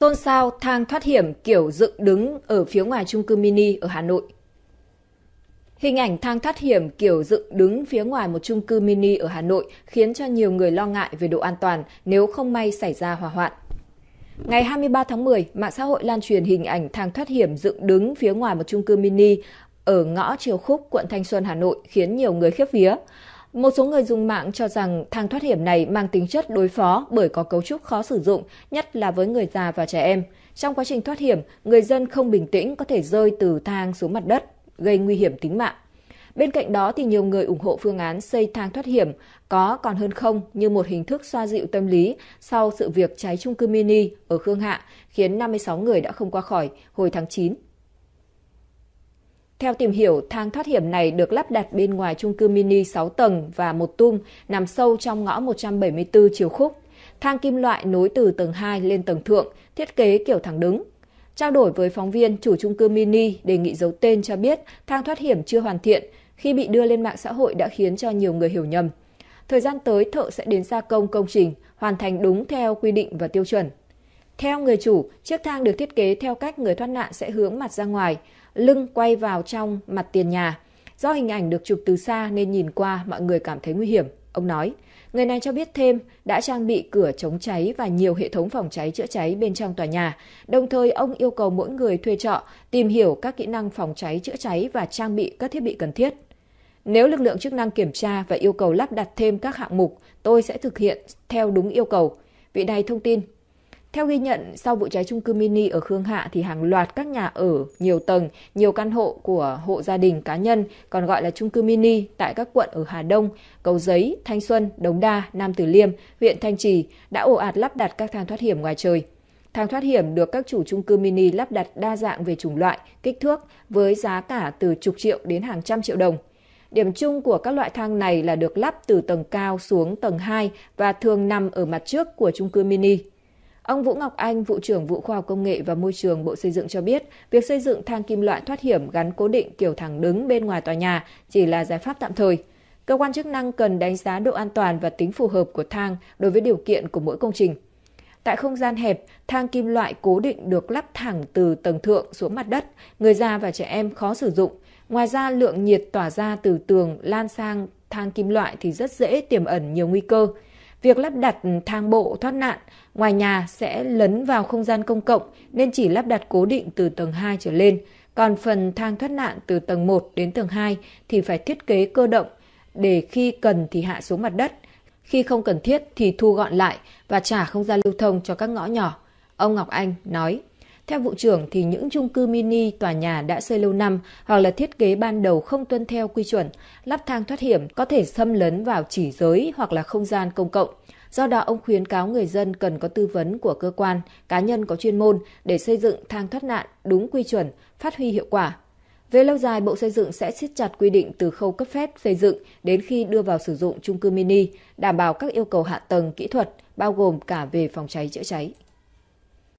Tôn sao thang thoát hiểm kiểu dựng đứng ở phía ngoài trung cư mini ở Hà Nội. Hình ảnh thang thoát hiểm kiểu dựng đứng phía ngoài một trung cư mini ở Hà Nội khiến cho nhiều người lo ngại về độ an toàn nếu không may xảy ra hỏa hoạn. Ngày 23 tháng 10, mạng xã hội lan truyền hình ảnh thang thoát hiểm dựng đứng phía ngoài một trung cư mini ở ngõ Triều Khúc, quận Thanh Xuân, Hà Nội khiến nhiều người khiếp vía. Một số người dùng mạng cho rằng thang thoát hiểm này mang tính chất đối phó bởi có cấu trúc khó sử dụng, nhất là với người già và trẻ em. Trong quá trình thoát hiểm, người dân không bình tĩnh có thể rơi từ thang xuống mặt đất, gây nguy hiểm tính mạng. Bên cạnh đó thì nhiều người ủng hộ phương án xây thang thoát hiểm có còn hơn không như một hình thức xoa dịu tâm lý sau sự việc cháy chung cư mini ở Khương Hạ khiến 56 người đã không qua khỏi hồi tháng 9 theo tìm hiểu, thang thoát hiểm này được lắp đặt bên ngoài chung cư mini 6 tầng và một tum nằm sâu trong ngõ 174 chiều khúc. Thang kim loại nối từ tầng 2 lên tầng thượng, thiết kế kiểu thẳng đứng. Trao đổi với phóng viên, chủ chung cư mini đề nghị giấu tên cho biết thang thoát hiểm chưa hoàn thiện, khi bị đưa lên mạng xã hội đã khiến cho nhiều người hiểu nhầm. Thời gian tới, thợ sẽ đến gia công công trình, hoàn thành đúng theo quy định và tiêu chuẩn. Theo người chủ, chiếc thang được thiết kế theo cách người thoát nạn sẽ hướng mặt ra ngoài, lưng quay vào trong mặt tiền nhà. Do hình ảnh được chụp từ xa nên nhìn qua mọi người cảm thấy nguy hiểm, ông nói. Người này cho biết thêm đã trang bị cửa chống cháy và nhiều hệ thống phòng cháy chữa cháy bên trong tòa nhà. Đồng thời ông yêu cầu mỗi người thuê trọ tìm hiểu các kỹ năng phòng cháy chữa cháy và trang bị các thiết bị cần thiết. Nếu lực lượng chức năng kiểm tra và yêu cầu lắp đặt thêm các hạng mục, tôi sẽ thực hiện theo đúng yêu cầu. Vị này thông tin theo ghi nhận, sau vụ cháy chung cư mini ở Khương Hạ thì hàng loạt các nhà ở nhiều tầng, nhiều căn hộ của hộ gia đình cá nhân, còn gọi là chung cư mini tại các quận ở Hà Đông, Cầu Giấy, Thanh Xuân, Đống Đa, Nam Từ Liêm, huyện Thanh Trì đã ồ ạt lắp đặt các thang thoát hiểm ngoài trời. Thang thoát hiểm được các chủ chung cư mini lắp đặt đa dạng về chủng loại, kích thước với giá cả từ chục triệu đến hàng trăm triệu đồng. Điểm chung của các loại thang này là được lắp từ tầng cao xuống tầng 2 và thường nằm ở mặt trước của chung cư mini. Ông Vũ Ngọc Anh, vụ trưởng vụ khoa học công nghệ và môi trường Bộ Xây dựng cho biết, việc xây dựng thang kim loại thoát hiểm gắn cố định kiểu thẳng đứng bên ngoài tòa nhà chỉ là giải pháp tạm thời. Cơ quan chức năng cần đánh giá độ an toàn và tính phù hợp của thang đối với điều kiện của mỗi công trình. Tại không gian hẹp, thang kim loại cố định được lắp thẳng từ tầng thượng xuống mặt đất, người già và trẻ em khó sử dụng. Ngoài ra, lượng nhiệt tỏa ra từ tường lan sang thang kim loại thì rất dễ tiềm ẩn nhiều nguy cơ. Việc lắp đặt thang bộ thoát nạn ngoài nhà sẽ lấn vào không gian công cộng nên chỉ lắp đặt cố định từ tầng 2 trở lên, còn phần thang thoát nạn từ tầng 1 đến tầng 2 thì phải thiết kế cơ động để khi cần thì hạ xuống mặt đất, khi không cần thiết thì thu gọn lại và trả không gian lưu thông cho các ngõ nhỏ. Ông Ngọc Anh nói. Theo vụ trưởng thì những chung cư mini, tòa nhà đã xây lâu năm hoặc là thiết kế ban đầu không tuân theo quy chuẩn, lắp thang thoát hiểm có thể xâm lấn vào chỉ giới hoặc là không gian công cộng. Do đó, ông khuyến cáo người dân cần có tư vấn của cơ quan, cá nhân có chuyên môn để xây dựng thang thoát nạn đúng quy chuẩn, phát huy hiệu quả. Về lâu dài, Bộ Xây dựng sẽ siết chặt quy định từ khâu cấp phép xây dựng đến khi đưa vào sử dụng chung cư mini, đảm bảo các yêu cầu hạ tầng kỹ thuật, bao gồm cả về phòng cháy chữa cháy.